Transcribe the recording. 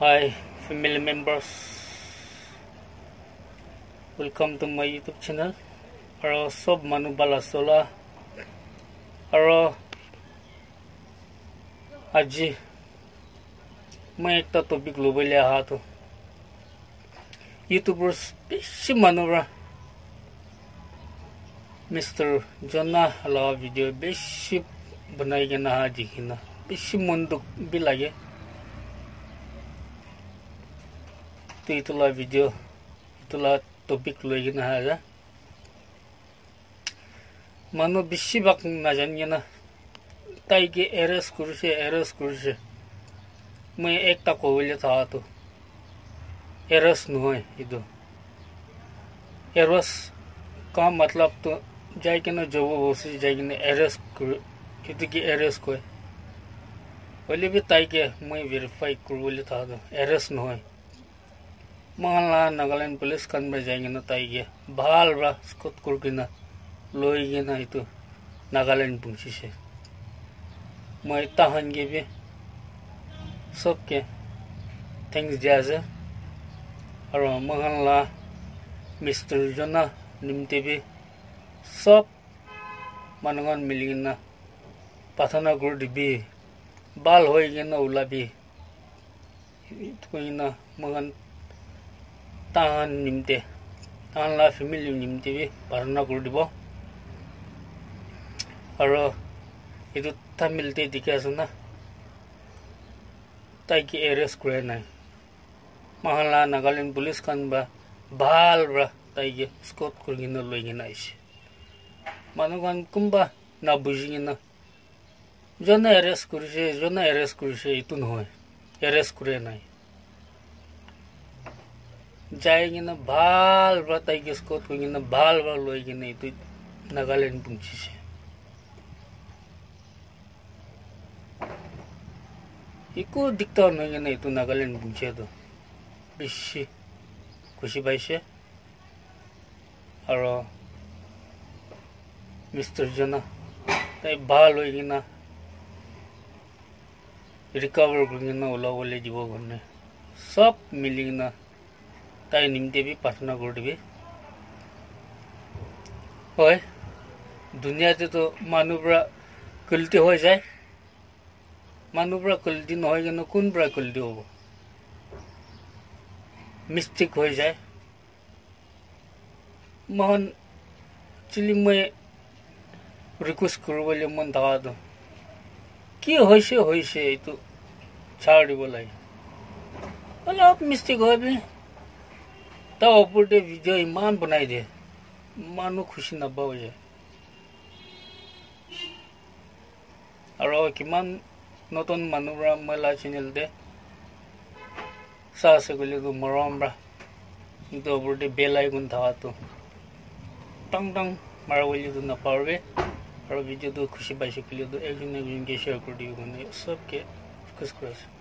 Hi family members Welcome to my YouTube channel Aro sob manubala sola Aro Aji May ekta topic global ya hato YouTubers si manura Mr. Jonah Hello video Bishi Bunaigana Hajikina Bishi Munduk Bilage तो इतना video इतना topic लगे हाँ मानु बस नजानगे ना तक arrays कर एरेस कर मैं एक तक कबले था तो एरेस नो एरेस का मतलब तो जाए जब बस जाए एरेस एरेस कह हम भी तक मैं वेरीफाई करबले था तो एरेस नो মহল্লা নাগালেণ্ড পুলিচ খান বেজাই কিনে তাইগে ভাল বা স্কুট কৰ কিনে লৈ কিনে এইটো নাগালেণ্ড পুঁচিছে মই তাহান গেবি চবকে থেংকছ দিয়া যে আৰু মহল্লা মিস্ত্ৰীজনা নিমটিবি চব মানুহত মিলি কিনে প্ৰাৰ্থনা কৰি দিবি ভাল হৈ কিনে ওলাবি কৈ কিনে মহন তাহান নিমতে তাহান লা ফেমিলি নিমতে বি প্ৰাৰ্থনা কৰি দিব আৰু এইটো তামিলতে দেখি আছে না তাইকে এৰেষ্ট কৰে নাই মাহানলা নাগালেণ্ড পুলিচ খান বা ভাল পৰা তাইকে স্কট কৰি কিনে লৈ কিনে আহিছে মানুহখন কোনোবা নাবুজি কিনে যোনে এৰেষ্ট কৰিছে যোনে এৰেষ্ট কৰিছে এইটো নহয় এৰেষ্ট কৰে নাই যাই কিনে ভাল পৰা তাইক স্কট কৰি কিনে ভাল পৰা লৈ কিনে এইটো নাগালেণ্ড পুঞ্চিছে একো দিগদাৰ নহয় কিনে এইটো নাগালেণ্ড পুঞ্চিয়েতো বেছি খুচি পাইছে আৰু মিষ্টাৰজনা তাই ভাল হৈ কিনে ৰিকভাৰ কৰি কিনে ওলাবলৈ দিব কাৰণে চব মিলি কিনা ತಾಯಿ ನಿಮ್ಮದೇ ಭೀ ಪಸಂದ ಕೊಡ್ಬಿ ಹೋಯ್ ದುನಿಯಾದ ಮನುಬ್ರ ಕಲ್ತಿ ಹೋಯ್ ಜಾಯ್ ಮನುಬ್ರ ಕಲ್ತಿ ನೋಯ್ಗೆ ಕುನ್ಬ್ರ ಕಲ್ತಿ ಹೋಗ ಮಿಸ್ಟೇಕ್ ಹೋಯ್ ಜಾಯ್ ಮೊಹನ್ ಚಿಲಿ ಮೈ ರಿಕ್ವೆಸ್ಟ್ ಕೊಡ ಬೋಲಿ ಮನ್ ಧವಾದ ಕಿ ಹೋಯ್ಸೆ ಹೋಯ್ಸೆ ಇದು ಛಾಡಿ ಬೋಲಾಯ್ ಅಲ್ಲ ಮಿಸ್ಟೇಕ್ ಹೋಗಿ এটা ওপৰতে ভিডিঅ' ইমান বনাই দিয়ে ইমানো খুচি নাপাওঁ যে আৰু কিমান নতুন মানুহৰা মেলা চেনেল দে চাহ ছাগলীকো মৰমৰা কিন্তু ওপৰতে বেলাই গোন থকাটো টং টং মাৰিবলৈতো নাপাৰোঁৱে আৰু ভিডিঅ'টো খুচি পাইছোঁ কলিঅ'টো এজনে এজনকৈ শ্বেয়াৰ কৰি দিব মানে চবকে ফোকাছ কৰিছোঁ